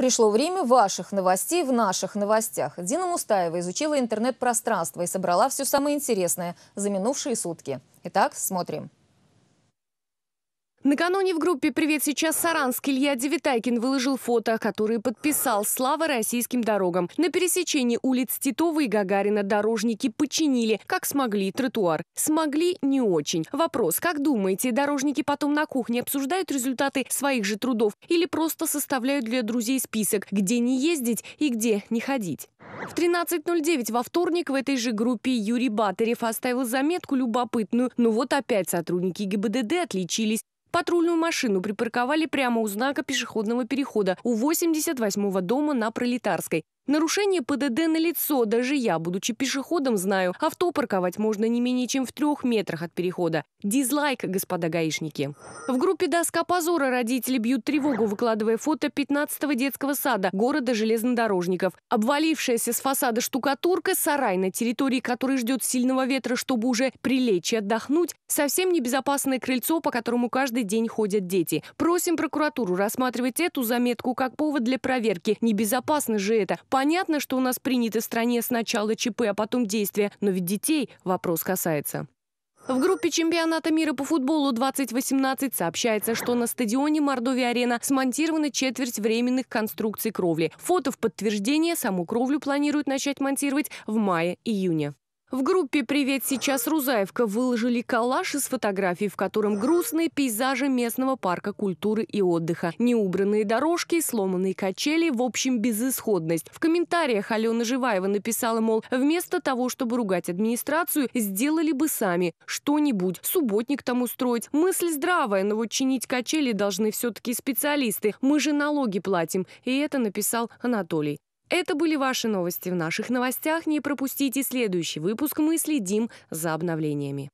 Пришло время ваших новостей в наших новостях. Дина Мустаева изучила интернет-пространство и собрала все самое интересное за минувшие сутки. Итак, смотрим. Накануне в группе «Привет сейчас Саранск» Илья Девитайкин выложил фото, которое подписал «Слава российским дорогам». На пересечении улиц Титова и Гагарина дорожники починили, как смогли, тротуар. Смогли не очень. Вопрос, как думаете, дорожники потом на кухне обсуждают результаты своих же трудов или просто составляют для друзей список, где не ездить и где не ходить? В 13.09 во вторник в этой же группе Юрий Батарев оставил заметку любопытную. Но ну вот опять сотрудники ГИБДД отличились. Патрульную машину припарковали прямо у знака пешеходного перехода у 88-го дома на Пролетарской. Нарушение ПДД на лицо. Даже я, будучи пешеходом, знаю, авто парковать можно не менее чем в трех метрах от перехода. Дизлайк, господа гаишники. В группе «Доска позора» родители бьют тревогу, выкладывая фото 15-го детского сада города железнодорожников. Обвалившаяся с фасада штукатурка, сарай, на территории которой ждет сильного ветра, чтобы уже прилечь и отдохнуть, совсем небезопасное крыльцо, по которому каждый день ходят дети. Просим прокуратуру рассматривать эту заметку как повод для проверки. Небезопасно же это. По Понятно, что у нас принято в стране сначала ЧП, а потом действия, но ведь детей вопрос касается. В группе чемпионата мира по футболу 2018 сообщается, что на стадионе Мордовия-Арена смонтированы четверть временных конструкций кровли. Фото в подтверждение саму кровлю планируют начать монтировать в мае-июне. В группе «Привет, сейчас Рузаевка» выложили коллаж из фотографий, в котором грустные пейзажи местного парка культуры и отдыха, неубранные дорожки, сломанные качели, в общем, безысходность. В комментариях Алена Живаева написала, мол, вместо того, чтобы ругать администрацию, сделали бы сами что-нибудь, субботник там устроить. Мысль здравая, но вот чинить качели должны все-таки специалисты. Мы же налоги платим. И это написал Анатолий. Это были ваши новости в наших новостях. Не пропустите следующий выпуск. Мы следим за обновлениями.